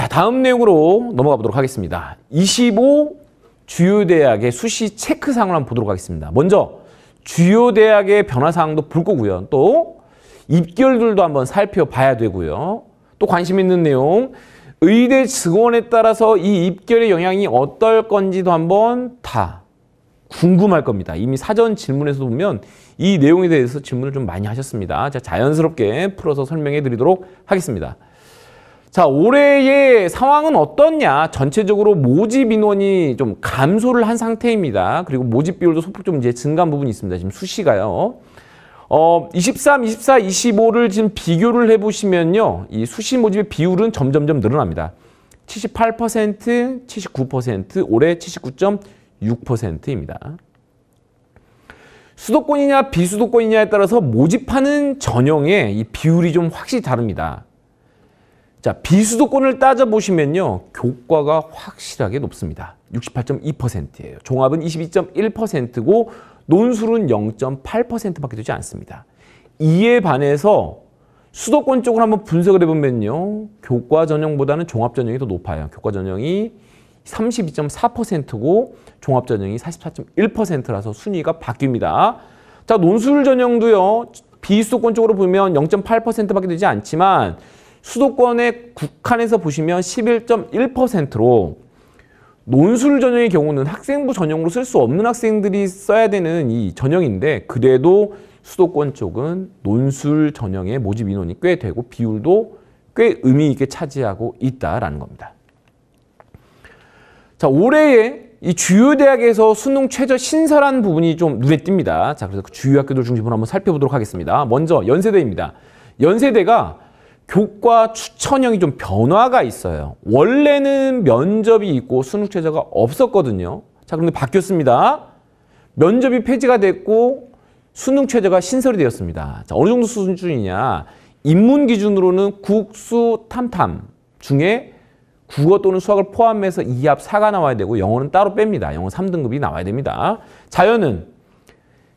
자, 다음 내용으로 넘어가 보도록 하겠습니다. 25 주요 대학의 수시 체크 사항을 한번 보도록 하겠습니다. 먼저 주요 대학의 변화 사항도 볼 거고요. 또 입결들도 한번 살펴봐야 되고요. 또 관심 있는 내용 의대 직원에 따라서 이 입결의 영향이 어떨 건지도 한번 다 궁금할 겁니다. 이미 사전 질문에서 보면 이 내용에 대해서 질문을 좀 많이 하셨습니다. 자, 자연스럽게 풀어서 설명해 드리도록 하겠습니다. 자, 올해의 상황은 어떻냐? 전체적으로 모집 인원이 좀 감소를 한 상태입니다. 그리고 모집 비율도 소폭 좀 이제 증가한 부분이 있습니다. 지금 수시가요. 어, 23, 24, 25를 지금 비교를 해보시면요. 이 수시 모집의 비율은 점점점 늘어납니다. 78%, 79%, 올해 79.6%입니다. 수도권이냐 비수도권이냐에 따라서 모집하는 전형의 이 비율이 좀 확실히 다릅니다. 자, 비수도권을 따져보시면요. 교과가 확실하게 높습니다. 68.2%예요. 종합은 22.1%고 논술은 0.8%밖에 되지 않습니다. 이에 반해서 수도권 쪽을 한번 분석을 해보면요. 교과 전형보다는 종합 전형이 더 높아요. 교과 전형이 32.4%고 종합 전형이 44.1%라서 순위가 바뀝니다. 자, 논술 전형도요. 비수도권 쪽으로 보면 0.8%밖에 되지 않지만 수도권의 국한에서 보시면 11.1%로 논술 전형의 경우는 학생부 전형으로 쓸 수 없는 학생들이 써야 되는 이 전형인데 그래도 수도권 쪽은 논술 전형의 모집 인원이 꽤 되고 비율도 꽤 의미 있게 차지하고 있다라는 겁니다. 자, 올해에이 주요 대학에서 수능 최저 신설한 부분이 좀 눈에 띕니다. 자, 그래서 그 주요 학교들 중심으로 한번 살펴보도록 하겠습니다. 먼저 연세대입니다. 연세대가 교과 추천형이 좀 변화가 있어요. 원래는 면접이 있고 수능 최저가 없었거든요. 자, 그런데 바뀌었습니다. 면접이 폐지가 됐고 수능 최저가 신설이 되었습니다. 자, 어느 정도 수준이냐? 인문 기준으로는 국수 탐탐 중에 국어 또는 수학을 포함해서 2합 4가 나와야 되고 영어는 따로 뺍니다. 영어 3등급이 나와야 됩니다. 자연은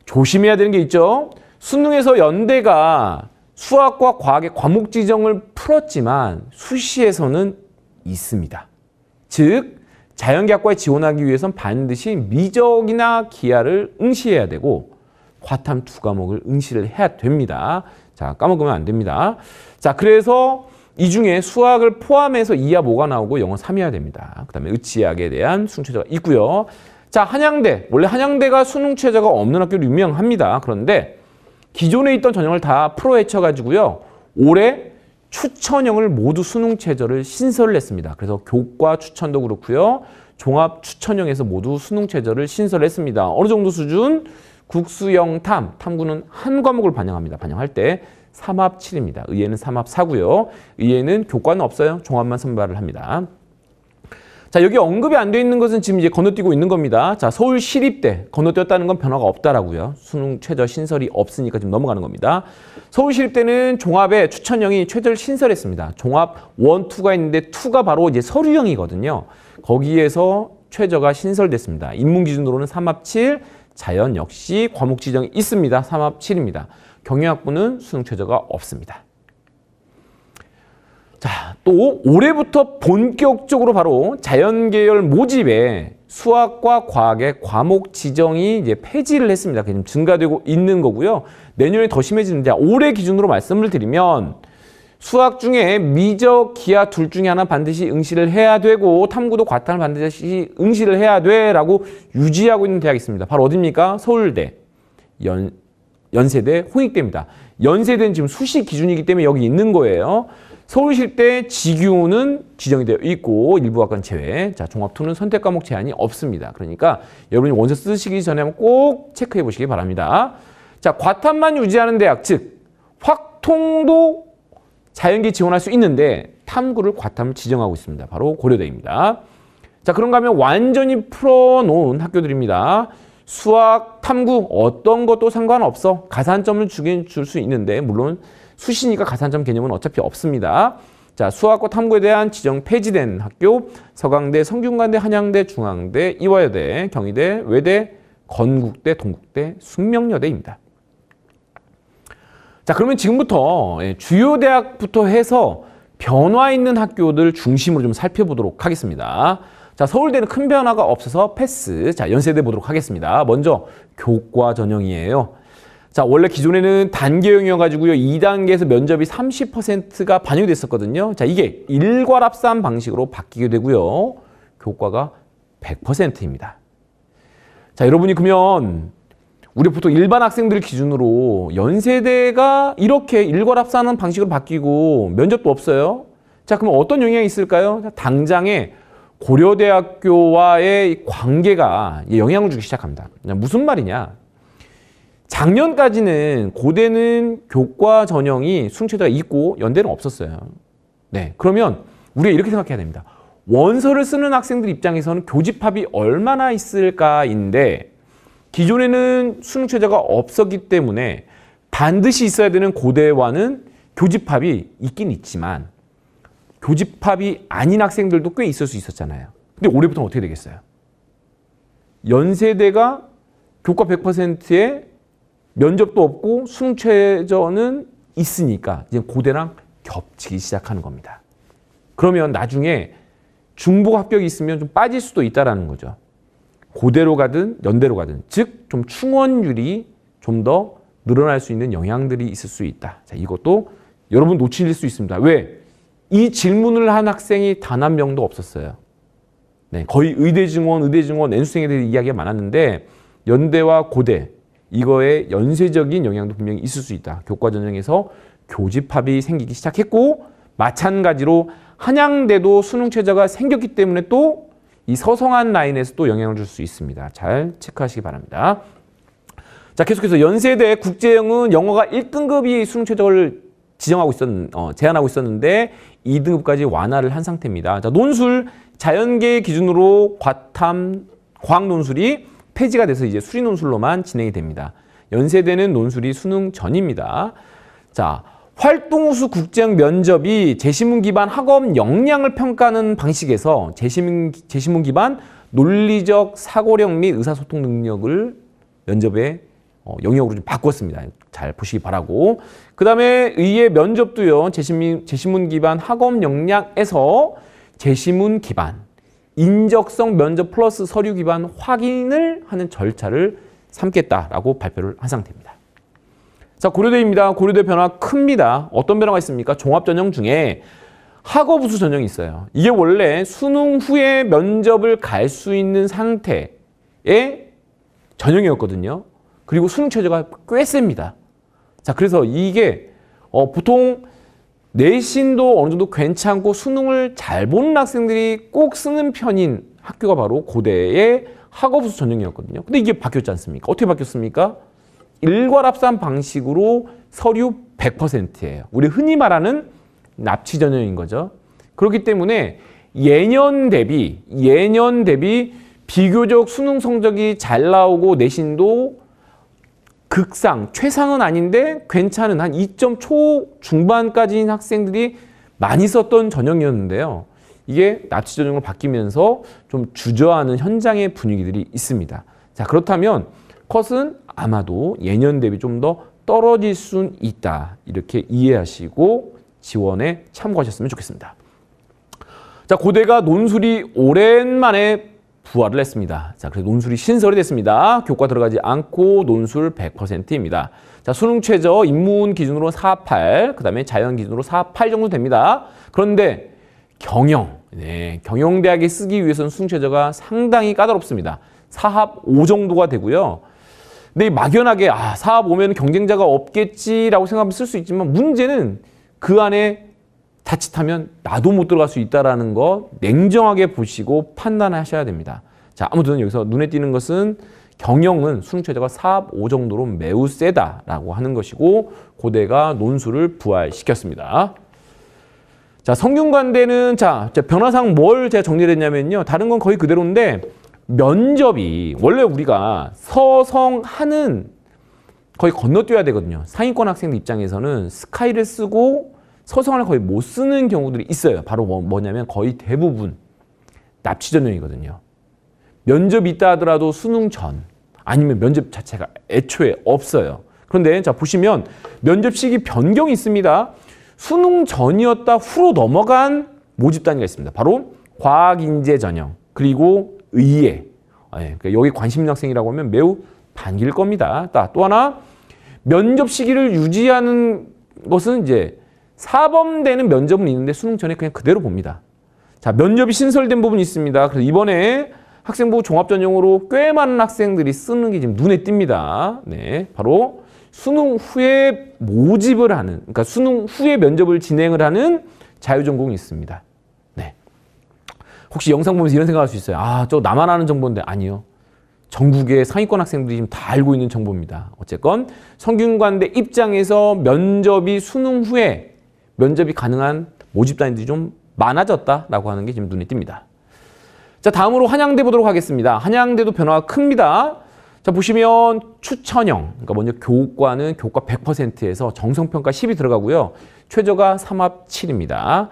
조심해야 되는 게 있죠. 수능에서 연대가 수학과 과학의 과목 지정을 풀었지만 수시에서는 있습니다. 즉 자연계학과에 지원하기 위해선 반드시 미적이나 기하를 응시해야 되고 과탐 두 과목을 응시를 해야 됩니다. 자 까먹으면 안 됩니다. 자 그래서 이 중에 수학을 포함해서 2하 뭐가 나오고 영어 3이야 됩니다. 그 다음에 의치학에 대한 수능 최저가 있고요. 자 한양대 원래 한양대가 수능 최저가 없는 학교로 유명합니다. 그런데 기존에 있던 전형을 다 풀어헤쳐가지고요. 올해 추천형을 모두 수능 최저를 신설을 했습니다. 그래서 교과 추천도 그렇고요. 종합 추천형에서 모두 수능 최저를 신설했습니다. 어느 정도 수준? 국수영 탐, 탐구는 한 과목을 반영합니다. 반영할 때 삼합 칠입니다 의예는 삼합 사고요 의예는 교과는 없어요. 종합만 선발을 합니다. 자, 여기 언급이 안 돼 있는 것은 지금 이제 건너뛰고 있는 겁니다. 자, 서울 시립대 건너뛰었다는 건 변화가 없다라고요. 수능 최저 신설이 없으니까 지금 넘어가는 겁니다. 서울 시립대는 종합에 추천형이 최저를 신설했습니다. 종합 원투가 있는데 투가 바로 이제 서류형이거든요. 거기에서 최저가 신설됐습니다. 인문 기준으로는 삼합 칠, 자연 역시 과목 지정이 있습니다. 삼합 칠입니다 경영학부는 수능 최저가 없습니다. 자, 또 올해부터 본격적으로 바로 자연계열 모집에 수학과 과학의 과목 지정이 이제 폐지를 했습니다. 그게 좀 증가되고 있는 거고요. 내년에 더 심해지는데 올해 기준으로 말씀을 드리면 수학 중에 미적, 기하 둘 중에 하나 반드시 응시를 해야 되고 탐구도 과탐을 반드시 응시를 해야 돼라고 유지하고 있는 대학이 있습니다. 바로 어딥니까? 서울대, 연, 연세대, 홍익대입니다. 연세대는 지금 수시 기준이기 때문에 여기 있는 거예요. 서울시대 지교는 지정이 되어 있고 일부 학과 제외. 자, 종합투는 선택 과목 제한이 없습니다. 그러니까 여러분이 원서 쓰시기 전에 꼭 체크해 보시기 바랍니다. 자, 과탐만 유지하는 대학 즉 확통도 자연계 지원할 수 있는데 탐구를 과탐 지정하고 있습니다. 바로 고려대입니다. 자, 그런가 하면 완전히 풀어놓은 학교들입니다. 수학, 탐구 어떤 것도 상관없어. 가산점을 주긴 줄 수 있는데 물론 수시니까 가산점 개념은 어차피 없습니다. 자, 수학과 탐구에 대한 지정 폐지된 학교, 서강대, 성균관대, 한양대, 중앙대, 이화여대, 경희대, 외대, 건국대, 동국대, 숙명여대입니다. 자, 그러면 지금부터 예, 주요 대학부터 해서 변화 있는 학교들 중심으로 좀 살펴보도록 하겠습니다. 자, 서울대는 큰 변화가 없어서 패스. 자, 연세대 보도록 하겠습니다. 먼저 교과 전형이에요. 자, 원래 기존에는 단계형이어가지고요. 2단계에서 면접이 30%가 반영됐었거든요. 자, 이게 일괄합산 방식으로 바뀌게 되고요. 교과가 100%입니다. 자, 여러분이 그러면 우리 보통 일반 학생들 기준으로 연세대가 이렇게 일괄합산하는 방식으로 바뀌고 면접도 없어요. 자, 그럼 어떤 영향이 있을까요? 당장에 고려대학교와의 관계가 영향을 주기 시작합니다. 무슨 말이냐? 작년까지는 고대는 교과 전형이 순체제가 있고 연대는 없었어요. 네, 그러면 우리가 이렇게 생각해야 됩니다. 원서를 쓰는 학생들 입장에서는 교집합이 얼마나 있을까인데 기존에는 수능체제가 없었기 때문에 반드시 있어야 되는 고대와는 교집합이 있긴 있지만 교집합이 아닌 학생들도 꽤 있을 수 있었잖아요. 근데 올해부터는 어떻게 되겠어요? 연세대가 교과 100%에 면접도 없고 숭최전은 있으니까 이제 고대랑 겹치기 시작하는 겁니다. 그러면 나중에 중복 합격이 있으면 좀 빠질 수도 있다라는 거죠. 고대로 가든 연대로 가든 즉 좀 충원율이 좀 더 늘어날 수 있는 영향들이 있을 수 있다. 자, 이것도 여러분 놓칠 수 있습니다. 왜? 이 질문을 한 학생이 단 한 명도 없었어요. 네, 거의 의대 증원, 의대 증원, N수생에 대해 이야기가 많았는데 연대와 고대 이거에 연쇄적인 영향도 분명히 있을 수 있다. 교과 전형에서 교집합이 생기기 시작했고 마찬가지로 한양대도 수능 최저가 생겼기 때문에 또 이 서성한 라인에서 또 영향을 줄 수 있습니다. 잘 체크하시기 바랍니다. 자 계속해서 연세대 국제형은 영어가 1등급이 수능 최저를 지정하고 있었 어, 제한하고 있었는데 2등급까지 완화를 한 상태입니다. 자 논술 자연계 기준으로 과탐 과학 논술이 폐지가 돼서 이제 수리 논술로만 진행이 됩니다. 연세대는 논술이 수능 전입니다. 자, 활동우수 국제형 면접이 제시문 기반 학업 역량을 평가하는 방식에서 제시문, 제시문 기반 논리적 사고력 및 의사소통 능력을 면접의 어, 영역으로 좀 바꿨습니다. 잘 보시기 바라고. 그 다음에 의의 면접도요. 제시문, 제시문 기반 학업 역량에서 제시문 기반 인적성 면접 플러스 서류 기반 확인을 하는 절차를 삼겠다라고 발표를 한 상태입니다. 자 고려대입니다. 고려대 변화 큽니다. 어떤 변화가 있습니까? 종합전형 중에 학업우수 전형이 있어요. 이게 원래 수능 후에 면접을 갈 수 있는 상태의 전형이었거든요. 그리고 수능 최저가 꽤 셉니다. 자 그래서 이게 어, 보통 내신도 어느 정도 괜찮고 수능을 잘 보는 학생들이 꼭 쓰는 편인 학교가 바로 고대의 학업수 전형이었거든요. 근데 이게 바뀌었지 않습니까? 어떻게 바뀌었습니까? 일괄합산 방식으로 서류 100%예요. 우리 흔히 말하는 납치 전형인 거죠. 그렇기 때문에 예년 대비 예년 대비 비교적 수능 성적이 잘 나오고 내신도 극상, 최상은 아닌데 괜찮은 한 2점 초 중반까지인 학생들이 많이 썼던 전형이었는데요. 이게 납치 전형으로 바뀌면서 좀 주저하는 현장의 분위기들이 있습니다. 자 그렇다면 컷은 아마도 예년 대비 좀 더 떨어질 순 있다. 이렇게 이해하시고 지원에 참고하셨으면 좋겠습니다. 자 고대가 논술이 오랜만에 부활을 했습니다. 자, 그래서 논술이 신설이 됐습니다. 교과 들어가지 않고 논술 100%입니다. 자, 수능 최저 인문 기준으로 48, 그다음에 자연 기준으로 48 정도 됩니다. 그런데 경영, 네, 경영대학에 쓰기 위해서는 수능 최저가 상당히 까다롭습니다. 사합 5 정도가 되고요. 근데 막연하게 아, 사합 5면 경쟁자가 없겠지라고 생각하면 쓸 수 있지만 문제는 그 안에 자칫하면 나도 못 들어갈 수 있다라는 거 냉정하게 보시고 판단하셔야 됩니다. 자, 아무튼 여기서 눈에 띄는 것은 경영은 수능 최저가 4, 5 정도로 매우 세다라고 하는 것이고 고대가 논술을 부활시켰습니다. 자, 성균관대는 자, 변화상 뭘 제가 정리했냐면요. 다른 건 거의 그대로인데 면접이 원래 우리가 서성하는 거의 건너뛰어야 되거든요. 상위권 학생 들 입장에서는 스카이를 쓰고 서성을 거의 못 쓰는 경우들이 있어요. 바로 뭐, 냐면 거의 대부분 납치 전형이거든요. 면접 이 있다 하더라도 수능 전 아니면 면접 자체가 애초에 없어요. 그런데 자 보시면 면접 시기 변경이 있습니다. 수능 전이었다 후로 넘어간 모집 단위가 있습니다. 바로 과학인재 전형 그리고 의예 아, 예. 그러 그러니까 여기 관심 있는 학생이라고 하면 매우 반길 겁니다. 또 하나 면접 시기를 유지하는 것은 이제 사범대는 면접은 있는데 수능 전에 그냥 그대로 봅니다. 자, 면접이 신설된 부분이 있습니다. 그래서 이번에 학생부 종합전형으로 꽤 많은 학생들이 쓰는 게 지금 눈에 띕니다. 네, 바로 수능 후에 모집을 하는, 그러니까 수능 후에 면접을 진행을 하는 자유전공이 있습니다. 네. 혹시 영상 보면서 이런 생각할 수 있어요. 아, 저 나만 아는 정보인데 아니요. 전국의 상위권 학생들이 지금 다 알고 있는 정보입니다. 어쨌건 성균관대 입장에서 면접이 수능 후에 면접이 가능한 모집단들이 좀 많아졌다라고 하는 게 지금 눈에 띕니다. 자 다음으로 한양대 보도록 하겠습니다. 한양대도 변화가 큽니다. 자 보시면 추천형, 그러니까 먼저 교과는 교과 100%에서 정성평가 10이 들어가고요. 최저가 삼합 7입니다.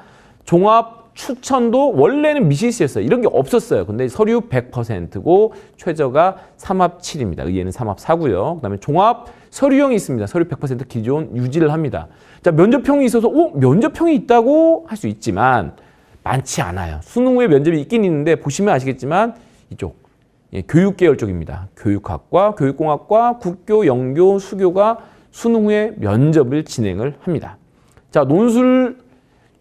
종합 추천도 원래는 미실시였어요. 이런 게 없었어요. 근데 서류 100%고 최저가 삼합 7입니다. 의예는 삼합 4고요. 그다음에 종합 서류형이 있습니다. 서류 100% 기존 유지를 합니다. 자, 면접형이 있어서 오 어? 면접형이 있다고 할 수 있지만 많지 않아요. 수능 후에 면접이 있긴 있는데 보시면 아시겠지만 이쪽 예, 교육 계열 쪽입니다. 교육학과, 교육공학과, 국교, 영교, 수교가 수능 후에 면접을 진행을 합니다. 자, 논술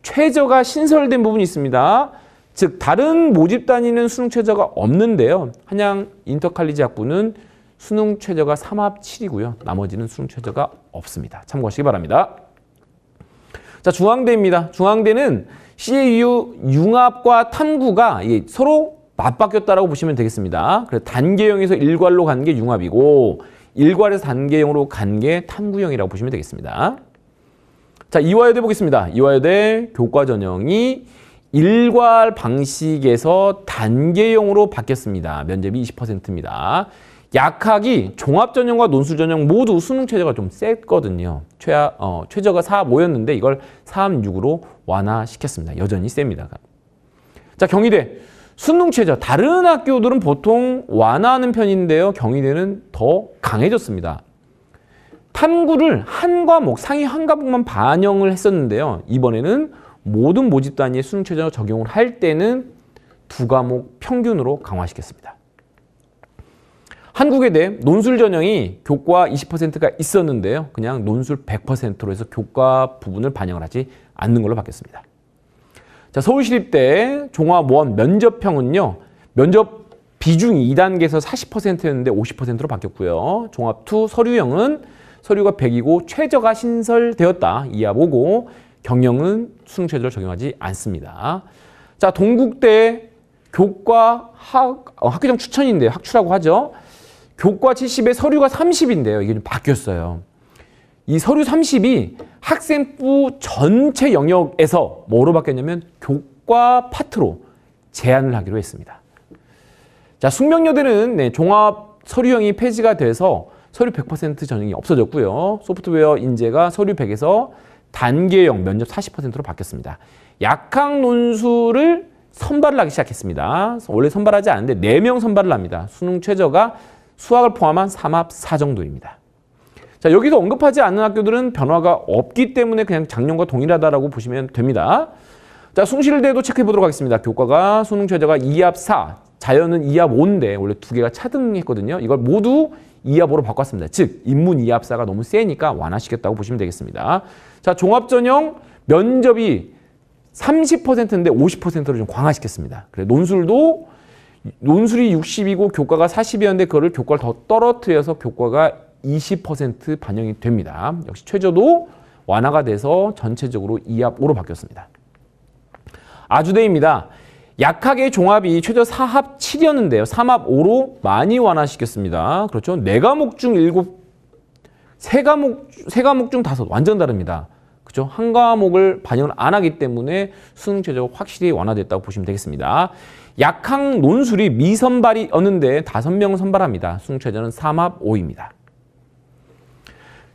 최저가 신설된 부분이 있습니다. 즉 다른 모집 단위는 수능 최저가 없는데요. 한양 인터칼리지 학부는 수능 최저가 3합 7이고요. 나머지는 수능 최저가 없습니다. 참고하시기 바랍니다. 자, 중앙대입니다. 중앙대는 CAU 융합과 탐구가 서로 맞바뀌었다고 보시면 되겠습니다. 그래서 단계형에서 일괄로 간 게 융합이고 일괄에서 단계형으로 간 게 탐구형이라고 보시면 되겠습니다. 자, 이화여대 보겠습니다. 이화여대 교과 전형이 일괄 방식에서 단계형으로 바뀌었습니다. 면접이 20%입니다. 약학이 종합전형과 논술전형 모두 수능 최저가 좀 셌거든요. 최 어, 최저가 4, 5였는데 이걸 4, 6으로 완화시켰습니다. 여전히 셉니다. 자, 경희대. 수능 최저. 다른 학교들은 보통 완화하는 편인데요. 경희대는 더 강해졌습니다. 탐구를 한 과목, 상위 한 과목만 반영을 했었는데요. 이번에는 모든 모집 단위의 수능 최저 적용을 할 때는 두 과목 평균으로 강화시켰습니다. 한국에 대해 논술 전형이 교과 20%가 있었는데요. 그냥 논술 100%로 해서 교과 부분을 반영을 하지 않는 걸로 바뀌었습니다. 자, 서울시립대 종합원 면접형은요. 면접 비중이 2단계에서 40%였는데 50%로 바뀌었고요. 종합2 서류형은 서류가 100이고 최저가 신설되었다. 이하 보고 경영은 수능 최저를 적용하지 않습니다. 자, 동국대 교과 학, 어, 학교장 추천인데 학추라고 하죠. 교과 70에 서류가 30인데요. 이게 좀 바뀌었어요. 이 서류 30이 학생부 전체 영역에서 뭐로 바뀌었냐면 교과 파트로 제한을 하기로 했습니다. 자, 숙명여대는 네, 종합 서류형이 폐지가 돼서 서류 100% 전형이 없어졌고요. 소프트웨어 인재가 서류 100에서 단계형 면접 40%로 바뀌었습니다. 약학 논술을 선발을 하기 시작했습니다. 원래 선발하지 않는데 4명 선발을 합니다. 수능 최저가 수학을 포함한 삼합 4 정도입니다. 자, 여기서 언급하지 않는 학교들은 변화가 없기 때문에 그냥 작년과 동일하다라고 보시면 됩니다. 자, 숭실대도 체크해 보도록 하겠습니다. 교과가 수능 최저가 2합 4, 자연은 2합 5인데 원래 두 개가 차등했거든요. 이걸 모두 2합으로 바꿨습니다. 즉, 인문 2합 4가 너무 세니까 완화시켰다고 보시면 되겠습니다. 자, 종합전형 면접이 30%인데 50%로 좀 강화시켰습니다. 그래 논술도 논술이 60이고 교과가 40이었는데 그거를 교과를 더 떨어뜨려서 교과가 20% 반영이 됩니다. 역시 최저도 완화가 돼서 전체적으로 2합으로 바뀌었습니다. 아주대입니다. 약하게 종합이 최저 4합 7이었는데요. 3합 5로 많이 완화시켰습니다. 그렇죠. 4과목 중 7, 3과목, 3과목 중 5, 완전 다릅니다. 그죠? 렇한 과목을 반영을 안 하기 때문에 수능 최저가 확실히 완화됐다고 보시면 되겠습니다. 약항 논술이 미선발이었는데 다섯 명 선발합니다. 승최전은 삼합 5입니다.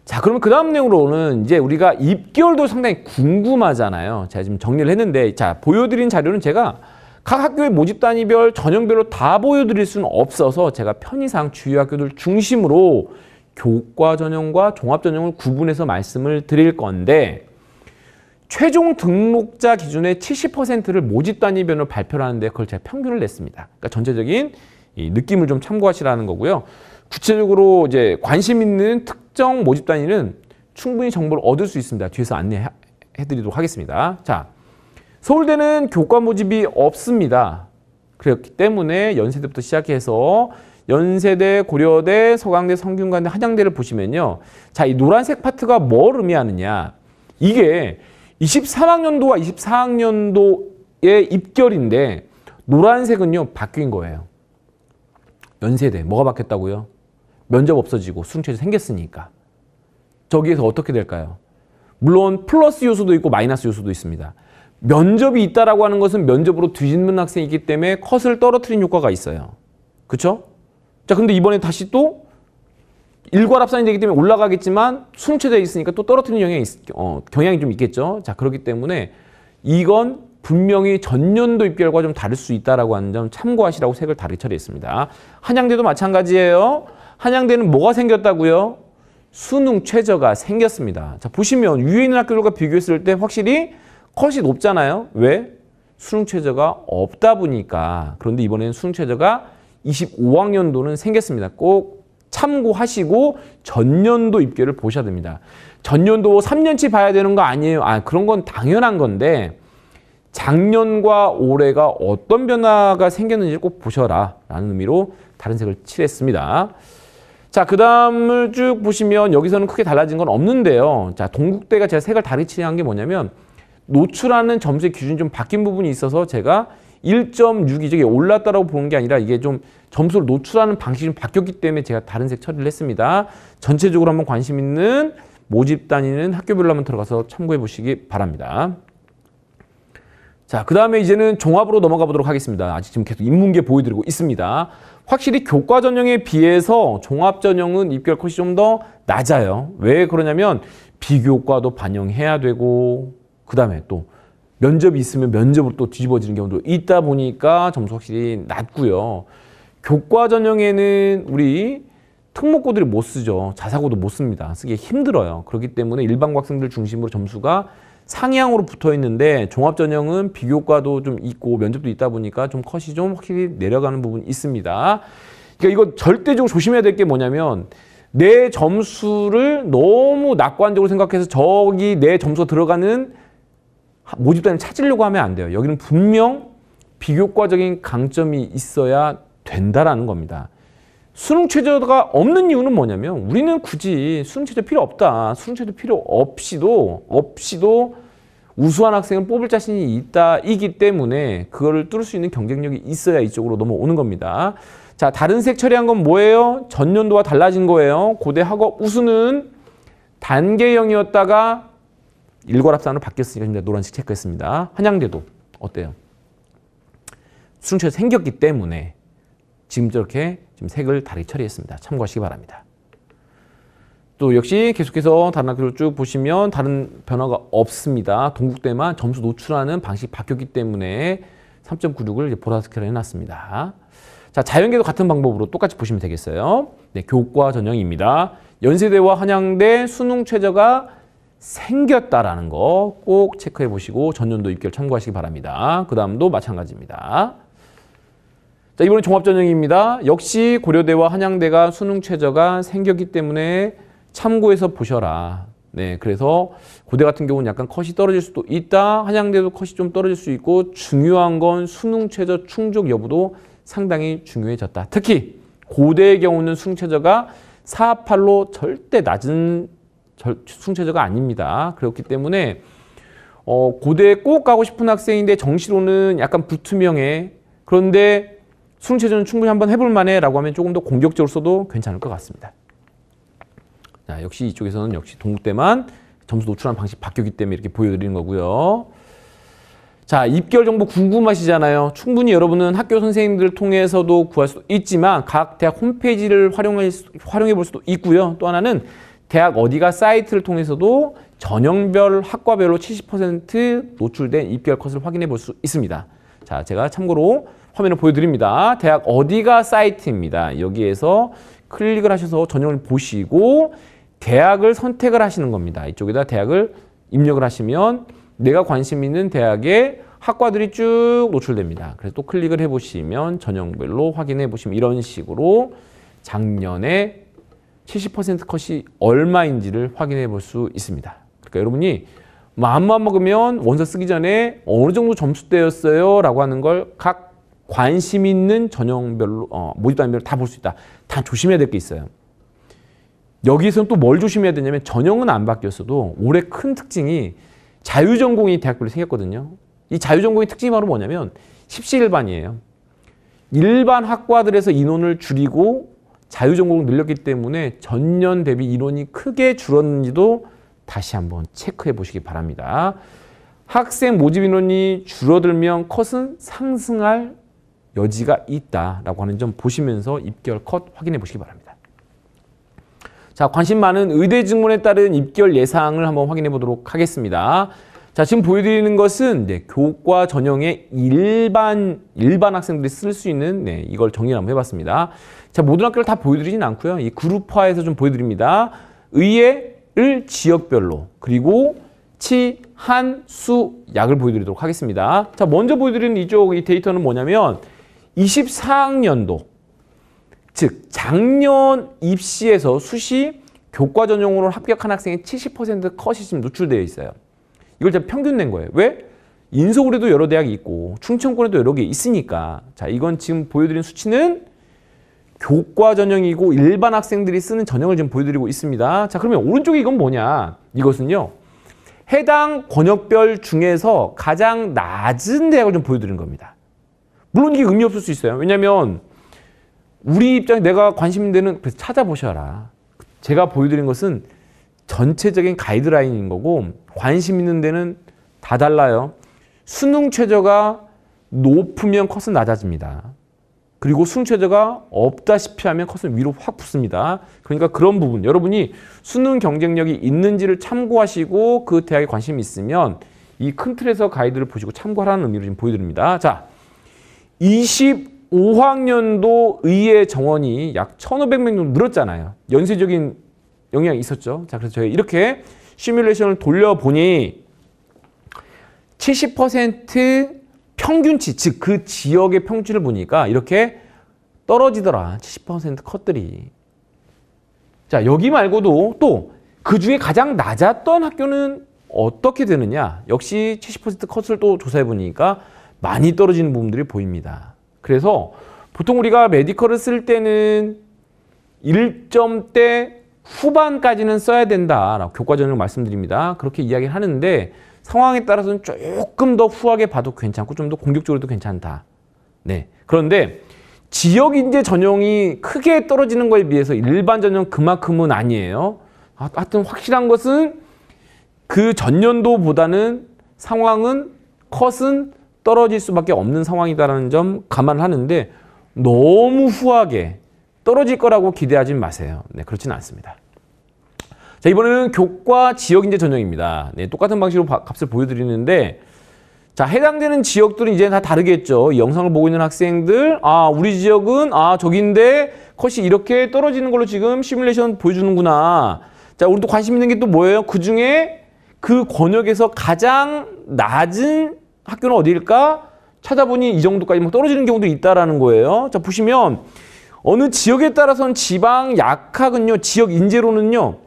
자, 그러그 다음 내용으로는 이제 우리가 입결도 상당히 궁금하잖아요. 제가 지금 정리를 했는데, 자, 보여드린 자료는 제가 각 학교의 모집 단위별, 전형별로 다 보여드릴 수는 없어서 제가 편의상 주요 학교들 중심으로 교과 전형과 종합 전형을 구분해서 말씀을 드릴 건데, 최종 등록자 기준의 70%를 모집 단위별로 발표를 하는데 그걸 제가 평균을 냈습니다. 그러니까 전체적인 이 느낌을 좀 참고하시라는 거고요. 구체적으로 이제 관심 있는 특정 모집 단위는 충분히 정보를 얻을 수 있습니다. 뒤에서 안내해 드리도록 하겠습니다. 자, 서울대는 교과 모집이 없습니다. 그렇기 때문에 연세대부터 시작해서 연세대, 고려대, 서강대, 성균관대, 한양대를 보시면요. 자, 이 노란색 파트가 뭘 의미하느냐. 이게 23학년도와 24학년도의 입결인데 노란색은요 바뀐 거예요. 연세대 뭐가 바뀌었다고요? 면접 없어지고 수능체제 생겼으니까 저기에서 어떻게 될까요? 물론 플러스 요소도 있고 마이너스 요소도 있습니다. 면접이 있다라고 하는 것은 면접으로 뒤집는 학생이기 때문에 컷을 떨어뜨린 효과가 있어요. 그렇죠? 자, 근데 이번에 다시 또 일괄 합산이 되기 때문에 올라가겠지만 숭능체되어 있으니까 또 떨어뜨리는 경향이, 있, 어, 경향이 좀 있겠죠. 자 그렇기 때문에 이건 분명히 전년도 입결과 좀 다를 수 있다라고 하는 점 참고하시라고 색을 다르게 처리했습니다. 한양대도 마찬가지예요. 한양대는 뭐가 생겼다고요? 수능 최저가 생겼습니다. 자 보시면 위에 있는 학교들과 비교했을 때 확실히 컷이 높잖아요. 왜? 수능 최저가 없다 보니까 그런데 이번에는 수능 최저가 25학년도는 생겼습니다. 꼭 참고하시고 전년도 입계를 보셔야 됩니다. 전년도 3년치 봐야 되는 거 아니에요. 아, 그런 건 당연한 건데 작년과 올해가 어떤 변화가 생겼는지 꼭 보셔라 라는 의미로 다른 색을 칠했습니다. 자, 그 다음을 쭉 보시면 여기서는 크게 달라진 건 없는데요. 자, 동국대가 제가 색을 다르게 칠한 게 뭐냐면 노출하는 점수의 기준이 좀 바뀐 부분이 있어서 제가 1.6이 저게 올랐다라고 보는 게 아니라 이게 좀 점수를 노출하는 방식이 좀 바뀌었기 때문에 제가 다른 색 처리를 했습니다. 전체적으로 한번 관심 있는 모집 단위는 학교별로 한번 들어가서 참고해 보시기 바랍니다. 자, 그 다음에 이제는 종합으로 넘어가 보도록 하겠습니다. 아직 지금 계속 인문계 보여드리고 있습니다. 확실히 교과 전형에 비해서 종합 전형은 입결 컷이 좀 더 낮아요. 왜 그러냐면 비교과도 반영해야 되고 그 다음에 또 면접이 있으면 면접으로 또 뒤집어지는 경우도 있다 보니까 점수 확실히 낮고요. 교과 전형에는 우리 특목고들이 못 쓰죠. 자사고도 못 씁니다. 쓰기 힘들어요. 그렇기 때문에 일반 학생들 중심으로 점수가 상향으로 붙어 있는데 종합전형은 비교과도 좀 있고 면접도 있다 보니까 좀 컷이 좀 확실히 내려가는 부분이 있습니다. 그러니까 이거 절대적으로 조심해야 될 게 뭐냐면 내 점수를 너무 낙관적으로 생각해서 저기 내 점수가 들어가는 모집단을 찾으려고 하면 안 돼요. 여기는 분명 비교과적인 강점이 있어야 된다라는 겁니다. 수능 최저가 없는 이유는 뭐냐면 우리는 굳이 수능 최저 필요 없다. 수능 최저 필요 없이도 없이도 우수한 학생을 뽑을 자신이 있다 이기 때문에 그거를 뚫을 수 있는 경쟁력이 있어야 이쪽으로 넘어오는 겁니다. 자, 다른 색 처리한 건 뭐예요? 전년도와 달라진 거예요. 고대 학업 우수는 단계형이었다가 일괄합산으로 바뀌었으니까 이제 노란색 체크했습니다. 한양대도 어때요? 수능체가 생겼기 때문에 지금 저렇게 지금 색을 다르게 처리했습니다. 참고하시기 바랍니다. 또 역시 계속해서 다른 학교를 쭉 보시면 다른 변화가 없습니다. 동국대만 점수 노출하는 방식이 바뀌었기 때문에 3.96을 보라색으로 해놨습니다. 자, 자연계도 같은 방법으로 똑같이 보시면 되겠어요. 네, 교과 전형입니다. 연세대와 한양대 수능 최저가 생겼다라는 거 꼭 체크해 보시고 전년도 입결 참고하시기 바랍니다. 그 다음도 마찬가지입니다. 자 이번엔 종합전형입니다. 역시 고려대와 한양대가 수능 최저가 생겼기 때문에 참고해서 보셔라. 네, 그래서 고대 같은 경우는 약간 컷이 떨어질 수도 있다. 한양대도 컷이 좀 떨어질 수 있고 중요한 건 수능 최저 충족 여부도 상당히 중요해졌다. 특히 고대의 경우는 수능 최저가 4, 8로 절대 낮은 충체제가 아닙니다. 그렇기 때문에 어, 고대꼭 가고 싶은 학생인데 정시로는 약간 불투명해. 그런데 수능체제는 충분히 한번 해볼 만해 라고 하면 조금 더 공격적으로 써도 괜찮을 것 같습니다. 자, 역시 이쪽에서는 역시 동국대만 점수 노출하는 방식 바뀌었기 때문에 이렇게 보여드리는 거고요. 자, 입결 정보 궁금하시잖아요. 충분히 여러분은 학교 선생님들 통해서도 구할 수도 있지만 각 대학 홈페이지를 활용해, 활용해 볼 수도 있고요. 또 하나는 대학 어디가 사이트를 통해서도 전형별 학과별로 70% 노출된 입결 컷을 확인해 볼 수 있습니다. 자, 제가 참고로 화면을 보여드립니다. 대학 어디가 사이트입니다. 여기에서 클릭을 하셔서 전형을 보시고 대학을 선택을 하시는 겁니다. 이쪽에다 대학을 입력을 하시면 내가 관심 있는 대학의 학과들이 쭉 노출됩니다. 그래서 또 클릭을 해보시면 전형별로 확인해 보시면 이런 식으로 작년에 70% 컷이 얼마인지를 확인해 볼 수 있습니다. 그러니까 여러분이 마음만 먹으면 원서 쓰기 전에 어느 정도 점수대였어요 라고 하는 걸 각 관심 있는 전형별로 어, 모집 단위별로 다 볼 수 있다. 다 조심해야 될 게 있어요. 여기서는 또 뭘 조심해야 되냐면 전형은 안 바뀌었어도 올해 큰 특징이 자유전공이 대학별로 생겼거든요. 이 자유전공의 특징이 바로 뭐냐면 십시일반이에요. 일반 학과들에서 인원을 줄이고 자유전공을 늘렸기 때문에 전년 대비 인원이 크게 줄었는지도 다시 한번 체크해 보시기 바랍니다. 학생 모집 인원이 줄어들면 컷은 상승할 여지가 있다라고 하는 점 보시면서 입결 컷 확인해 보시기 바랍니다. 자, 관심 많은 의대 증문에 따른 입결 예상을 한번 확인해 보도록 하겠습니다. 자, 지금 보여드리는 것은 네, 교과 전형의 일반 일반 학생들이 쓸 수 있는 네, 이걸 정리를 한번 해봤습니다. 자, 모든 학교를 다 보여드리진 않고요. 이 그룹화해서 좀 보여드립니다. 의예를 지역별로 그리고 치, 한, 수, 약을 보여드리도록 하겠습니다. 자, 먼저 보여드리는 이쪽 이 데이터는 뭐냐면 24학년도 즉 작년 입시에서 수시 교과 전형으로 합격한 학생의 70% 컷이 지금 노출되어 있어요. 이걸 제가 평균 낸 거예요. 왜? 인서울에도 여러 대학이 있고 충청권에도 여러 개 있으니까 자 이건 지금 보여드린 수치는 교과 전형이고 일반 학생들이 쓰는 전형을 지금 보여드리고 있습니다. 자 그러면 오른쪽에 이건 뭐냐? 이것은요. 해당 권역별 중에서 가장 낮은 대학을 좀 보여드린 겁니다. 물론 이게 의미 없을 수 있어요. 왜냐하면 우리 입장에 내가 관심 있는 데는 찾아보셔라. 제가 보여드린 것은 전체적인 가이드라인인 거고 관심 있는 데는 다 달라요. 수능 최저가 높으면 컷은 낮아집니다. 그리고 수능 최저가 없다시피 하면 컷은 위로 확 붙습니다. 그러니까 그런 부분 여러분이 수능 경쟁력이 있는지를 참고하시고 그 대학에 관심이 있으면 이 큰 틀에서 가이드를 보시고 참고하라는 의미로 지금 보여드립니다. 자, 25학년도 의회 정원이 약 1,500명 정도 늘었잖아요. 연쇄적인 영향이 있었죠. 자, 그래서 저희 이렇게 시뮬레이션을 돌려보니 70% 평균치, 즉 그 지역의 평균치를 보니까 이렇게 떨어지더라. 70% 컷들이. 자, 여기 말고도 또 그 중에 가장 낮았던 학교는 어떻게 되느냐. 역시 70% 컷을 또 조사해 보니까 많이 떨어지는 부분들이 보입니다. 그래서 보통 우리가 메디컬을 쓸 때는 1점대 후반까지는 써야 된다. 라고 교과전형 말씀드립니다. 그렇게 이야기를 하는데 상황에 따라서는 조금 더 후하게 봐도 괜찮고 좀 더 공격적으로도 괜찮다. 네. 그런데 지역 인재 전용이 크게 떨어지는 거에 비해서 일반 전형 그만큼은 아니에요. 하여튼 확실한 것은 그 전년도보다는 상황은 컷은 떨어질 수밖에 없는 상황이다라는 점 감안하는데 너무 후하게 떨어질 거라고 기대하지 마세요. 네, 그렇지는 않습니다. 자, 이번에는 교과 지역인재 전형입니다. 네, 똑같은 방식으로 값을 보여드리는데 자, 해당되는 지역들은 이제 다 다르겠죠. 영상을 보고 있는 학생들, 아, 우리 지역은, 아, 저기인데 컷이 이렇게 떨어지는 걸로 지금 시뮬레이션 보여주는구나. 자, 우리 또 관심 있는 게 또 뭐예요? 그 중에 그 권역에서 가장 낮은 학교는 어디일까? 찾아보니 이 정도까지 막 떨어지는 경우도 있다라는 거예요. 자, 보시면 어느 지역에 따라서는 지방 약학은요, 지역 인재로는요,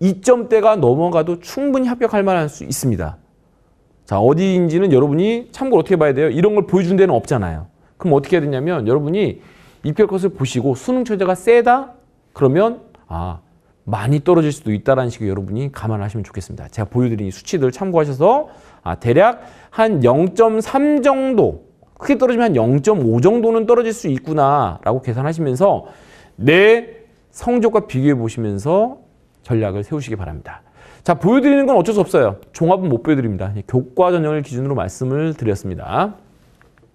이점대가 넘어가도 충분히 합격할 만할수 있습니다. 자, 어디인지는 여러분이 참고로 어떻게 봐야 돼요? 이런 걸 보여준 데는 없잖아요. 그럼 어떻게 해야 되냐면 여러분이 입결 것을 보시고 수능 최제가 세다? 그러면 아 많이 떨어질 수도 있다라는 식으로 여러분이 감안하시면 좋겠습니다. 제가 보여드린 이 수치들 참고하셔서 아 대략 한 0.3 정도 크게 떨어지면 0.5 정도는 떨어질 수 있구나라고 계산하시면서 내 성적과 비교해 보시면서 전략을 세우시기 바랍니다. 자 보여드리는 건 어쩔 수 없어요. 종합은 못 보여드립니다. 교과 전형을 기준으로 말씀을 드렸습니다.